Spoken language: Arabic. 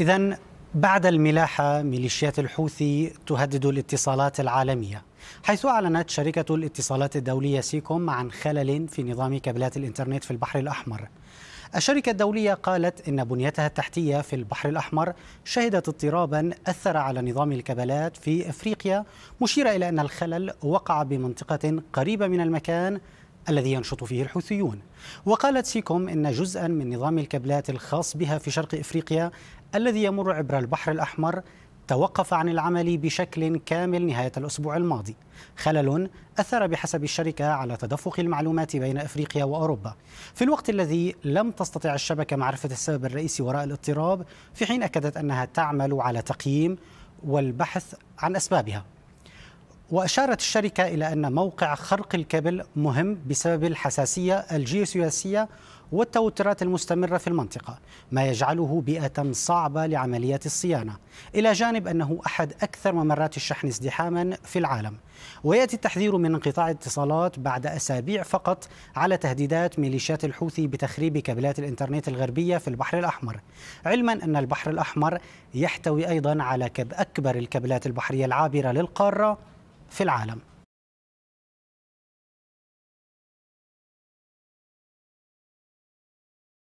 إذا بعد الملاحة ميليشيات الحوثي تهدد الاتصالات العالمية حيث أعلنت شركة الاتصالات الدولية سيكوم عن خلل في نظام كابلات الإنترنت في البحر الأحمر الشركة الدولية قالت إن بنيتها التحتية في البحر الأحمر شهدت اضطرابا أثر على نظام الكابلات في أفريقيا مشيرة إلى أن الخلل وقع بمنطقة قريبة من المكان الذي ينشط فيه الحوثيون وقالت سيكوم إن جزءا من نظام الكابلات الخاص بها في شرق إفريقيا الذي يمر عبر البحر الأحمر توقف عن العمل بشكل كامل نهاية الأسبوع الماضي خلل أثر بحسب الشركة على تدفق المعلومات بين أفريقيا وأوروبا في الوقت الذي لم تستطع الشبكة معرفة السبب الرئيسي وراء الاضطراب في حين أكدت أنها تعمل على تقييم والبحث عن أسبابها وأشارت الشركة إلى أن موقع خرق الكابل مهم بسبب الحساسية الجيوسياسية والتوترات المستمرة في المنطقة ما يجعله بيئة صعبة لعمليات الصيانة إلى جانب أنه أحد أكثر ممرات الشحن ازدحاما في العالم ويأتي التحذير من انقطاع الاتصالات بعد أسابيع فقط على تهديدات ميليشيات الحوثي بتخريب كابلات الإنترنت الغربية في البحر الأحمر علما أن البحر الأحمر يحتوي أيضا على أكبر الكابلات البحرية العابرة للقارة في العالم